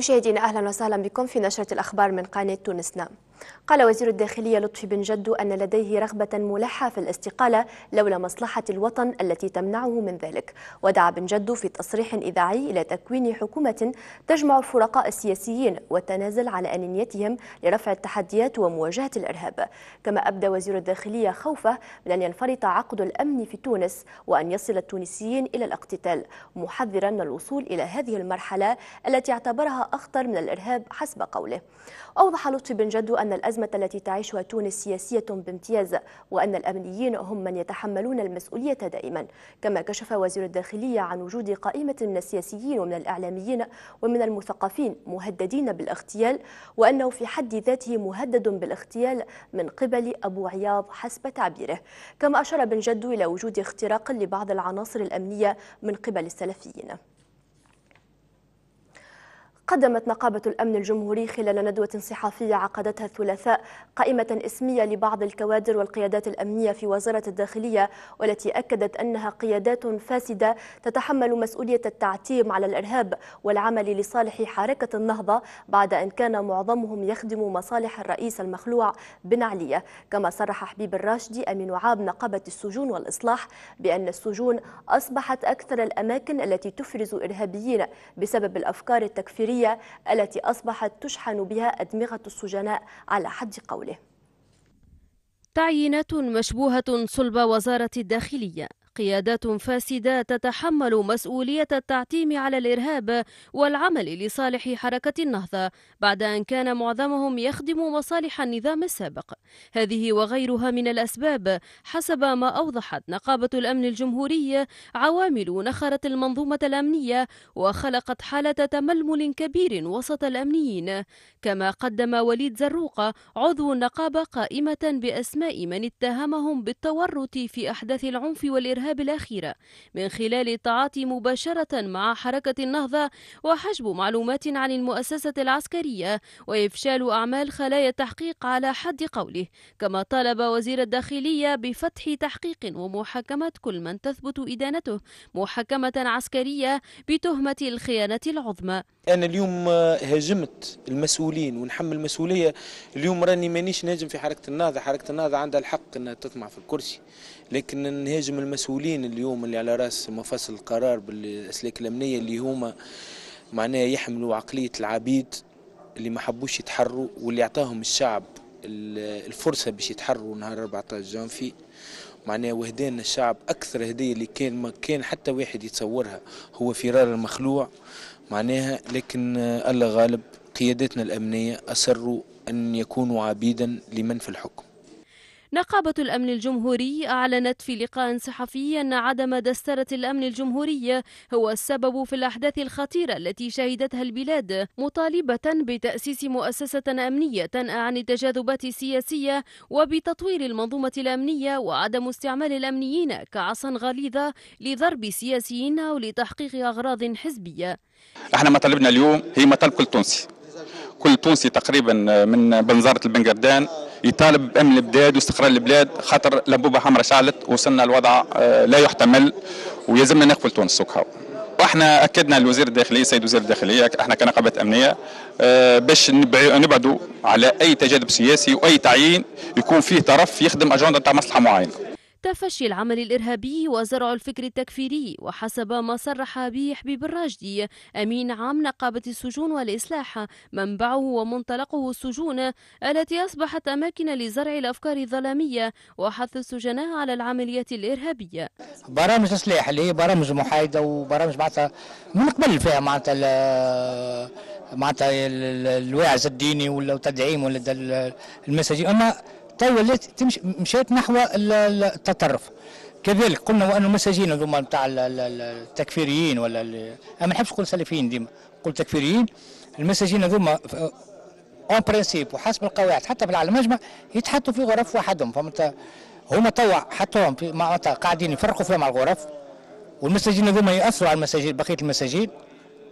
مشاهدينا أهلا وسهلا بكم في نشرة الأخبار من قناة تونس نام قال وزير الداخلية لطفي بن جدو أن لديه رغبة ملحة في الاستقالة لولا مصلحة الوطن التي تمنعه من ذلك ودعا بن جدو في تصريح إذاعي إلى تكوين حكومة تجمع الفرقاء السياسيين والتنازل على أنينيتهم لرفع التحديات ومواجهة الإرهاب كما أبدى وزير الداخلية خوفه من أن ينفرط عقد الأمن في تونس وأن يصل التونسيين إلى الاقتتال محذرا الوصول إلى هذه المرحلة التي اعتبرها أخطر من الإرهاب حسب قوله أوضح لطفي بن جدو أن أن الأزمة التي تعيشها تونس سياسية بامتياز وأن الأمنيين هم من يتحملون المسؤولية دائما كما كشف وزير الداخلية عن وجود قائمة من السياسيين ومن الإعلاميين ومن المثقفين مهددين بالاغتيال وأنه في حد ذاته مهدد بالاغتيال من قبل أبو عياض حسب تعبيره كما أشار بن جدو إلى وجود اختراق لبعض العناصر الأمنية من قبل السلفيين قدمت نقابة الأمن الجمهوري خلال ندوة صحفية عقدتها الثلاثاء قائمة اسمية لبعض الكوادر والقيادات الأمنية في وزارة الداخلية والتي أكدت أنها قيادات فاسدة تتحمل مسؤولية التعتيم على الإرهاب والعمل لصالح حركة النهضة بعد أن كان معظمهم يخدم مصالح الرئيس المخلوع بن علي كما صرح حبيب الراشدي أمين عام نقابة السجون والإصلاح بأن السجون أصبحت أكثر الأماكن التي تفرز إرهابيين بسبب الأفكار التكفيرية الأمريكية التي أصبحت تشحن بها أدمغة السجناء على حد قوله تعيينات مشبوهة صلب وزارة الداخلية قيادات فاسدة تتحمل مسؤولية التعتيم على الإرهاب والعمل لصالح حركة النهضة بعد أن كان معظمهم يخدم مصالح النظام السابق هذه وغيرها من الأسباب حسب ما أوضحت نقابة الأمن الجمهوري عوامل نخرت المنظومة الأمنية وخلقت حالة تململ كبير وسط الأمنيين كما قدم وليد زروقة عضو النقابة قائمة بأسماء من اتهمهم بالتورط في أحداث العنف والإرهاب الإرهاب الأخيرة من خلال التعاطي مباشرة مع حركة النهضة وحجب معلومات عن المؤسسة العسكرية وإفشال أعمال خلايا التحقيق على حد قوله كما طالب وزير الداخلية بفتح تحقيق ومحاكمة كل من تثبت إدانته محاكمة عسكرية بتهمة الخيانة العظمى أنا اليوم هاجمت المسؤولين ونحمل المسؤولية اليوم راني مانيش ناجم في حركة النهضة حركة النهضة عندها الحق أنها تطمع في الكرسي لكن نهاجم المسؤولين المسؤولين اليوم اللي على راس مفصل القرار بالاسلاك الامنيه اللي هما معناها يحملوا عقليه العبيد اللي ما حبوش يتحروا واللي اعطاهم الشعب الفرصه باش يتحروا نهار 14 جانفي معناها وهدانا الشعب اكثر هديه اللي كان ما كان حتى واحد يتصورها هو فرار المخلوع معناها لكن آه، الله غالب قيادتنا الامنيه اصروا ان يكونوا عبيدا لمن في الحكم نقابة الأمن الجمهوري أعلنت في لقاء صحفي أن عدم دسترة الأمن الجمهوري هو السبب في الأحداث الخطيرة التي شهدتها البلاد مطالبة بتأسيس مؤسسة أمنية عن التجاذبات السياسية وبتطوير المنظومة الأمنية وعدم استعمال الأمنيين كعصا غليظة لضرب سياسيين أو لتحقيق أغراض حزبية احنا مطالبنا اليوم هي مطالب كل تونسي كل تونسي تقريبا من بنزارة البنجردان يطالب بامن البلاد واستقرار البلاد خاطر لبوبه حمراء شعلت وصلنا لوضع آه، لا يحتمل ويلزمنا نقفل تونس سوقها واحنا اكدنا لوزير الداخليه سيد وزير الداخليه احنا كنقابه امنيه آه، باش نبعدوا على اي تجاذب سياسي واي تعيين يكون فيه طرف يخدم اجنده تاع مصلحه معينه تفشي العمل الإرهابي وزرع الفكر التكفيري وحسب ما صرح به حبيب الراجدي أمين عام نقابة السجون والإصلاح منبعه ومنطلقه السجون التي أصبحت أماكن لزرع الأفكار الظلامية وحث السجناء على العمليات الإرهابية برامج الإصلاح اللي هي برامج محايدة وبرامج معناتها من قبل فيها معناتها معناتها الواعز الديني ولا التدعيم ولا المساجين أما تو طيب، ولات تمشي مشات نحو التطرف كذلك قلنا وانه مساجين هذوما نتاع التكفيريين ولا انا ما نحبش نقول سلفيين ديما نقول تكفيريين المساجين هذوما اون برانسيب وحسب القواعد حتى في العالم اجمع يتحطوا في غرف وحدهم فهمت هما توا حطوهم في معناتها قاعدين يفرقوا فيهم على الغرف والمساجين هذوما ياثروا على المساجين بقيه المساجين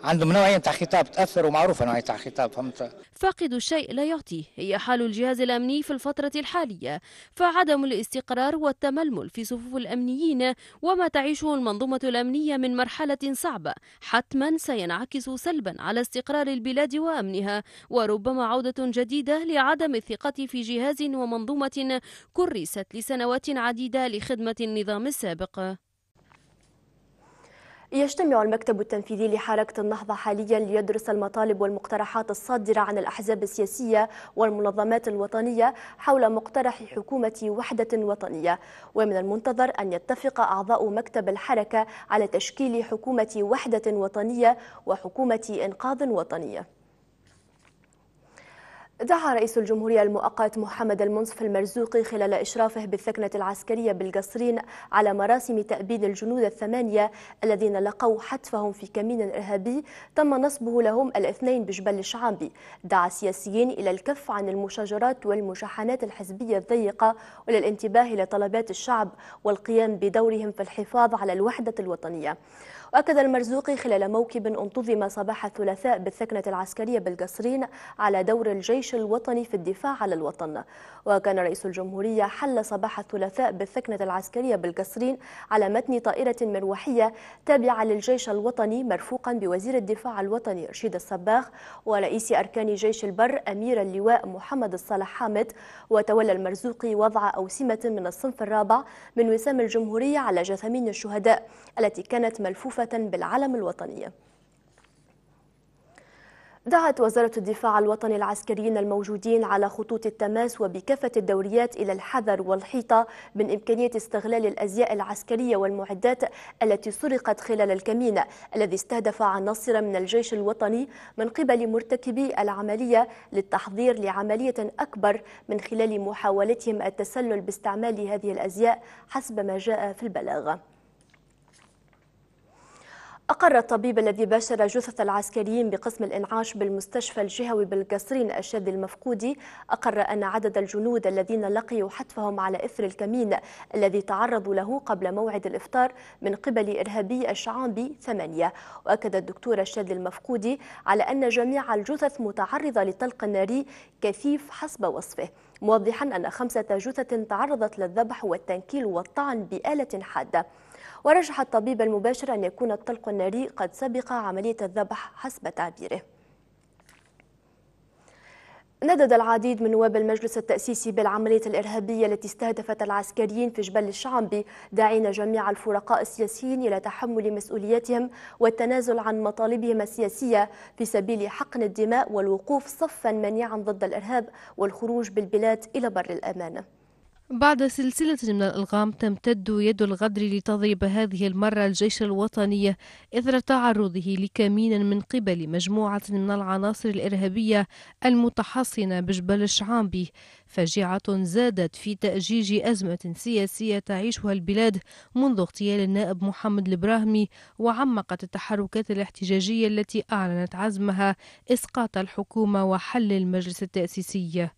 عندهم نوعية تاع خطاب تأثر ومعروفة نوعية تاع خطاب فهمت فاقد الشيء لا يعطيه هي حال الجهاز الأمني في الفترة الحالية فعدم الاستقرار والتململ في صفوف الأمنيين وما تعيشه المنظومة الأمنية من مرحلة صعبة حتما سينعكس سلبا على استقرار البلاد وأمنها وربما عودة جديدة لعدم الثقة في جهاز ومنظومة كرست لسنوات عديدة لخدمة النظام السابق يجتمع المكتب التنفيذي لحركة النهضة حاليا ليدرس المطالب والمقترحات الصادرة عن الأحزاب السياسية والمنظمات الوطنية حول مقترح حكومة وحدة وطنية ومن المنتظر أن يتفق أعضاء مكتب الحركة على تشكيل حكومة وحدة وطنية وحكومة إنقاذ وطنية دعا رئيس الجمهورية المؤقت محمد المنصف المرزوقي خلال إشرافه بالثكنة العسكرية بالقصرين على مراسم تأبيد الجنود الثمانية الذين لقوا حتفهم في كمين إرهابي تم نصبه لهم الاثنين بجبل الشعابي دعا السياسيين إلى الكف عن المشاجرات والمشاحنات الحزبية الضيقة وللانتباه إلى طلبات الشعب والقيام بدورهم في الحفاظ على الوحدة الوطنية وأكد المرزوقي خلال موكب انتظم صباح الثلاثاء بالثكنة العسكرية بالقصرين على دور الجيش الوطني في الدفاع على الوطن وكان رئيس الجمهورية حل صباح الثلاثاء بالثكنة العسكرية بالقصرين على متن طائرة مروحية تابعة للجيش الوطني مرفوقا بوزير الدفاع الوطني رشيد الصباغ ورئيس أركان جيش البر أمير اللواء محمد الصالح حامد وتولى المرزوقي وضع أوسمة من الصنف الرابع من وسام الجمهورية على جثامين الشهداء التي كانت ملفوفة معروفه بالعلم الوطني دعت وزارة الدفاع الوطني العسكريين الموجودين على خطوط التماس وبكافة الدوريات إلى الحذر والحيطة من إمكانية استغلال الأزياء العسكرية والمعدات التي سرقت خلال الكمين الذي استهدف عناصر من الجيش الوطني من قبل مرتكبي العملية للتحضير لعملية أكبر من خلال محاولتهم التسلل باستعمال هذه الأزياء حسب ما جاء في البلاغة أقر الطبيب الذي باشر جثث العسكريين بقسم الإنعاش بالمستشفى الجهوي بالقصرين الشاد المفقودي أقر أن عدد الجنود الذين لقيوا حتفهم على إثر الكمين الذي تعرضوا له قبل موعد الإفطار من قبل إرهابي الشعامبي ثمانية وأكد الدكتور الشاد المفقودي على أن جميع الجثث متعرضة لطلق ناري كثيف حسب وصفه موضحا أن خمسة جثث تعرضت للذبح والتنكيل والطعن بآلة حادة ورجح الطبيب المباشر أن يكون الطلق الناري قد سبق عملية الذبح حسب تعبيره ندد العديد من نواب المجلس التأسيسي بالعملية الإرهابية التي استهدفت العسكريين في جبل الشعبي داعين جميع الفرقاء السياسيين إلى تحمل مسؤوليتهم والتنازل عن مطالبهم السياسية في سبيل حقن الدماء والوقوف صفا منيعا ضد الإرهاب والخروج بالبلاد إلى بر الأمان بعد سلسلة من الألغام تمتد يد الغدر لتضرب هذه المرة الجيش الوطني إثر تعرضه لكمين من قبل مجموعة من العناصر الإرهابية المتحصنة بجبل الشعامبي فجعة زادت في تأجيج أزمة سياسية تعيشها البلاد منذ اغتيال النائب محمد البراهمي وعمقت التحركات الاحتجاجية التي أعلنت عزمها إسقاط الحكومة وحل المجلس التأسيسي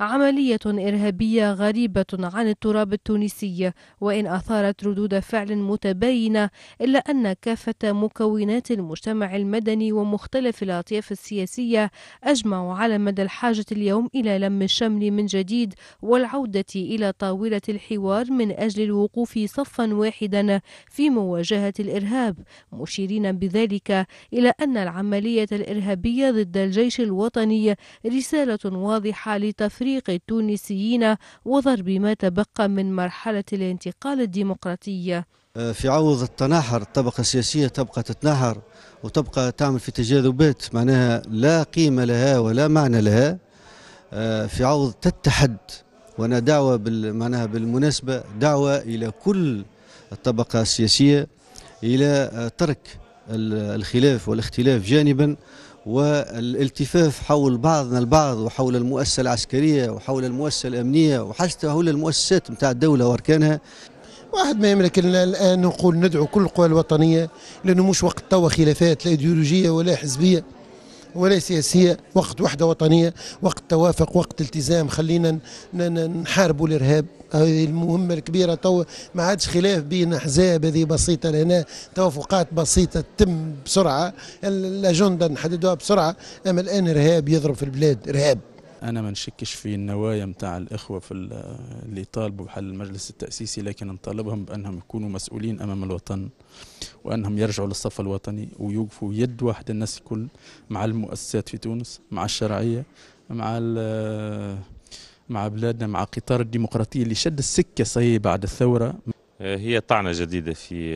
عملية إرهابية غريبة عن التراب التونسي وإن أثارت ردود فعل متباينة إلا أن كافة مكونات المجتمع المدني ومختلف الأطياف السياسية أجمعوا على مدى الحاجة اليوم إلى لم الشمل من جديد والعودة إلى طاولة الحوار من أجل الوقوف صفا واحدا في مواجهة الإرهاب مشيرين بذلك إلى أن العملية الإرهابية ضد الجيش الوطني رسالة واضحة لتفريق تفريق التونسيين وضرب ما تبقى من مرحلة الانتقال الديمقراطية آه، في عوض التناحر الطبقة السياسية تبقى تتناحر وتبقى تعمل في تجاذبات معناها لا قيمة لها ولا معنى لها آه، في عوض تتحد وانا دعوه معناها بالمناسبه دعوه الى كل الطبقه السياسيه الى آه، ترك الخلاف والاختلاف جانبا والالتفاف حول بعضنا البعض وحول المؤسسة العسكرية وحول المؤسسة الأمنية وحتى حول المؤسسات متاع الدولة وأركانها واحد ما يملك الآن نقول ندعو كل القوى الوطنية لأنه مش وقت توا خلافات لا إيديولوجية ولا حزبية ولا سياسية وقت وحدة وطنية وقت توافق وقت التزام خلينا نحاربوا الإرهاب هذه المهمة الكبيرة تو ما عادش خلاف بين أحزاب هذه بسيطة لهنا توافقات بسيطة تتم بسرعة الأجندة نحددوها بسرعة أما الآن إرهاب يضرب في البلاد إرهاب انا ما نشكش في النوايا نتاع الاخوه في اللي طالبوا بحل المجلس التاسيسي لكن نطالبهم بانهم يكونوا مسؤولين امام الوطن وانهم يرجعوا للصف الوطني ويوقفوا يد واحده الناس الكل مع المؤسسات في تونس مع الشرعيه مع مع بلادنا مع قطار الديمقراطيه اللي شد السكه صحيح بعد الثوره هي طعنه جديده في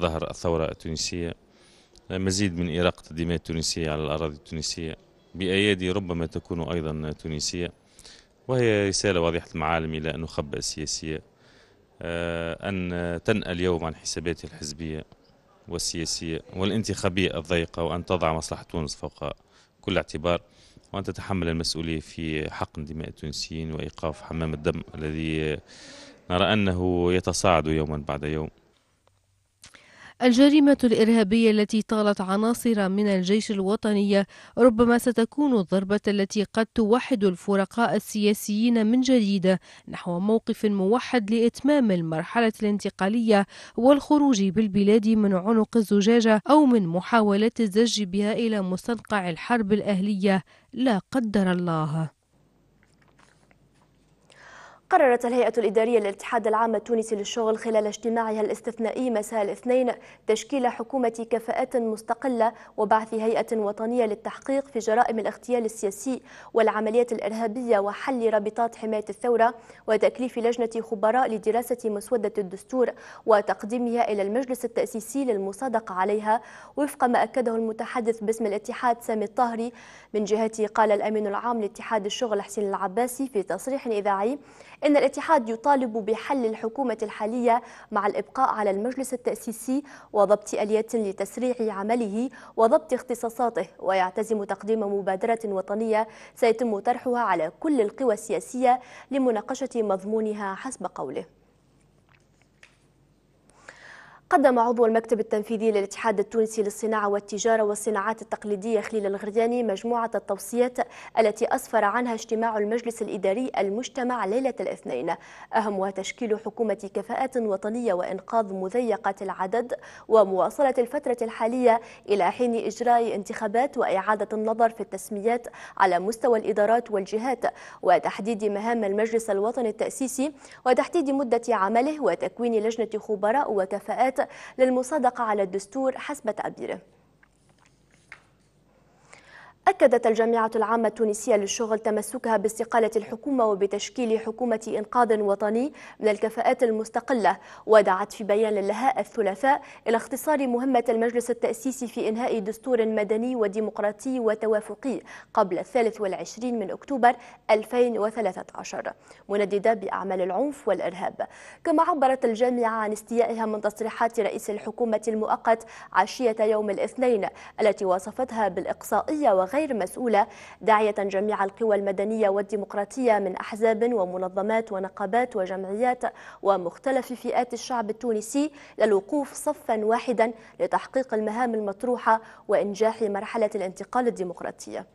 ظهر الثوره التونسيه مزيد من إراقة الدماء التونسية على الأراضي التونسية بأيادي ربما تكون أيضا تونسية وهي رسالة واضحة المعالم إلى أن نخبأ السياسية آه، أن تنأى اليوم عن حساباته الحزبية والسياسية والانتخابية الضيقة وأن تضع مصلحة تونس فوق كل اعتبار وأن تتحمل المسؤولية في حقن دماء التونسيين وإيقاف حمام الدم الذي نرى أنه يتصاعد يوما بعد يوم الجريمة الإرهابية التي طالت عناصر من الجيش الوطني ربما ستكون الضربة التي قد توحد الفرقاء السياسيين من جديد نحو موقف موحد لإتمام المرحلة الانتقالية والخروج بالبلاد من عنق الزجاجة أو من محاولة الزج بها إلى مستنقع الحرب الأهلية لا قدر الله قررت الهيئة الإدارية للاتحاد العام التونسي للشغل خلال اجتماعها الاستثنائي مساء الاثنين تشكيل حكومة كفاءات مستقلة وبعث هيئة وطنية للتحقيق في جرائم الاغتيال السياسي والعمليات الإرهابية وحل رابطات حماية الثورة وتكليف لجنة خبراء لدراسة مسودة الدستور وتقديمها إلى المجلس التأسيسي للمصادقة عليها وفق ما أكده المتحدث باسم الاتحاد سامي الطاهري من جهته قال الأمين العام لاتحاد الشغل حسين العباسي في تصريح إذاعي إن الاتحاد يطالب بحل الحكومة الحالية مع الإبقاء على المجلس التأسيسي وضبط آليات لتسريع عمله وضبط اختصاصاته ويعتزم تقديم مبادرة وطنية سيتم طرحها على كل القوى السياسية لمناقشة مضمونها حسب قوله قدم عضو المكتب التنفيذي للاتحاد التونسي للصناعة والتجارة والصناعات التقليدية خليل الغرداني مجموعة التوصيات التي أسفر عنها اجتماع المجلس الإداري المجتمع ليلة الاثنين أهمها تشكيل حكومة كفاءة وطنية وإنقاذ مذيقة العدد ومواصلة الفترة الحالية إلى حين إجراء انتخابات وإعادة النظر في التسميات على مستوى الإدارات والجهات وتحديد مهام المجلس الوطني التأسيسي وتحديد مدة عمله وتكوين لجنة خبراء وكفاءات للمصادقة على الدستور حسب تعبيره أكدت الجامعة العامة التونسية للشغل تمسكها باستقالة الحكومة وبتشكيل حكومة إنقاذ وطني من الكفاءات المستقلة ودعت في بيان لها الثلاثاء إلى اختصار مهمة المجلس التأسيسي في إنهاء دستور مدني وديمقراطي وتوافقي قبل الثالث والعشرين من أكتوبر 2013 منددة بأعمال العنف والإرهاب كما عبرت الجامعة عن استيائها من تصريحات رئيس الحكومة المؤقت عشية يوم الاثنين التي وصفتها بالإقصائية وغير غير مسؤولة داعية جميع القوى المدنية والديمقراطية من أحزاب ومنظمات ونقابات وجمعيات ومختلف فئات الشعب التونسي للوقوف صفا واحدا لتحقيق المهام المطروحة وإنجاح مرحلة الانتقال الديمقراطية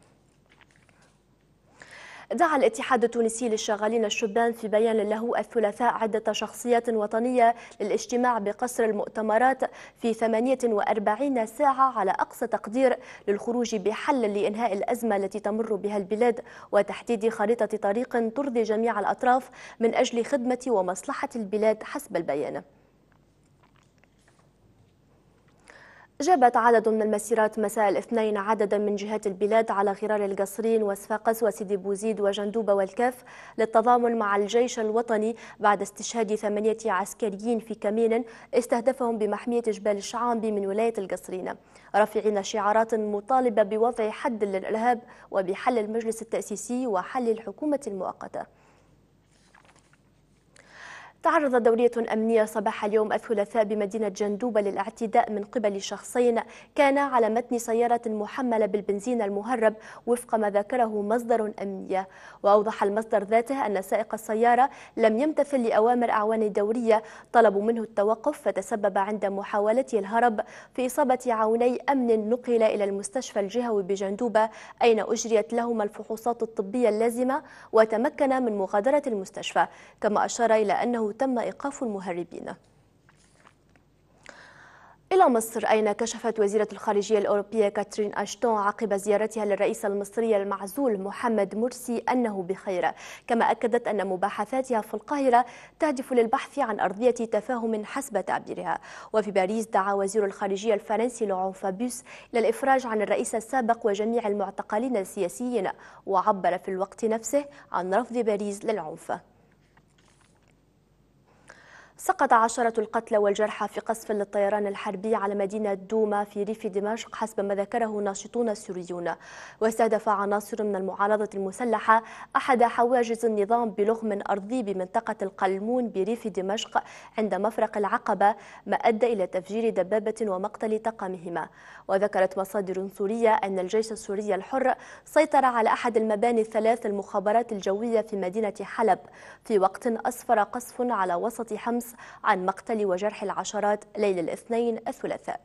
دعا الاتحاد التونسي للشغالين الشبان في بيان له الثلاثاء عدة شخصيات وطنية للاجتماع بقصر المؤتمرات في 48 ساعة على أقصى تقدير للخروج بحل لإنهاء الأزمة التي تمر بها البلاد وتحديد خريطة طريق ترضي جميع الأطراف من أجل خدمة ومصلحة البلاد حسب البيان جابت عدد من المسيرات مساء الاثنين عددا من جهات البلاد على غرار القصرين وصفاقس وسيدي بوزيد وجندوبة والكاف للتضامن مع الجيش الوطني بعد استشهاد ثمانية عسكريين في كمين استهدفهم بمحمية جبال الشعامبي من ولاية القصرين رافعين شعارات مطالبة بوضع حد للإرهاب وبحل المجلس التأسيسي وحل الحكومة المؤقتة تعرض دورية أمنية صباح اليوم الثلاثاء بمدينة جندوبة للاعتداء من قبل شخصين كان على متن سيارة محملة بالبنزين المهرب وفق ما ذكره مصدر أمنية وأوضح المصدر ذاته أن سائق السيارة لم يمتثل لأوامر أعوان الدورية طلبوا منه التوقف فتسبب عند محاولته الهرب في إصابة عوني أمن نقل إلى المستشفى الجهوي بجندوبة أين أجريت لهما الفحوصات الطبية اللازمة وتمكن من مغادرة المستشفى كما أشار إلى أنه تم إيقاف المهربين إلى مصر أين كشفت وزيرة الخارجية الأوروبية كاترين أشتون عقب زيارتها للرئيس المصري المعزول محمد مرسي أنه بخير كما أكدت أن مباحثاتها في القاهرة تهدف للبحث عن أرضية تفاهم حسب تعبيرها وفي باريس دعا وزير الخارجية الفرنسي لعون فابيوس إلى الإفراج عن الرئيس السابق وجميع المعتقلين السياسيين وعبر في الوقت نفسه عن رفض باريس للعنف سقط عشرة القتلى والجرحى في قصف للطيران الحربي على مدينة دوما في ريف دمشق حسب ما ذكره ناشطون سوريون واستهدف عناصر من المعارضة المسلحة أحد حواجز النظام بلغم أرضي بمنطقة القلمون بريف دمشق عند مفرق العقبة ما أدى إلى تفجير دبابة ومقتل طقمهما وذكرت مصادر سورية أن الجيش السوري الحر سيطر على أحد المباني الثلاث المخابرات الجوية في مدينة حلب في وقت أسفر قصف على وسط حمص عن مقتل وجرح العشرات ليلة الاثنين الثلاثاء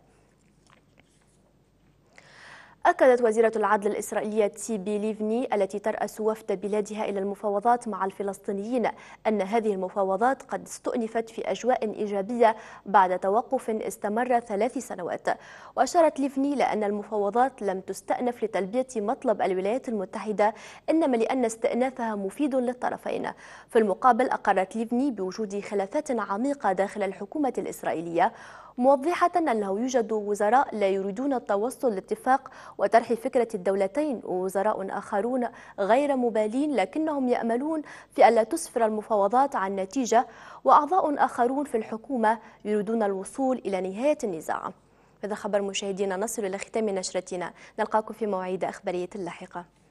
أكدت وزيرة العدل الإسرائيلية تيبي ليفني التي ترأس وفد بلادها إلى المفاوضات مع الفلسطينيين أن هذه المفاوضات قد استؤنفت في أجواء إيجابية بعد توقف استمر ثلاث سنوات وأشارت ليفني لأن المفاوضات لم تستأنف لتلبية مطلب الولايات المتحدة إنما لأن استئنافها مفيد للطرفين في المقابل أقرت ليفني بوجود خلافات عميقة داخل الحكومة الإسرائيلية موضحة أنه يوجد وزراء لا يريدون التوصل لاتفاق وطرح فكرة الدولتين ووزراء آخرون غير مبالين لكنهم يأملون في ألا تسفر المفاوضات عن نتيجة وأعضاء آخرون في الحكومة يريدون الوصول إلى نهاية النزاع هذا خبر مشاهدينا نصل إلى ختام نشرتنا نلقاكم في مواعيد أخبارية لاحقة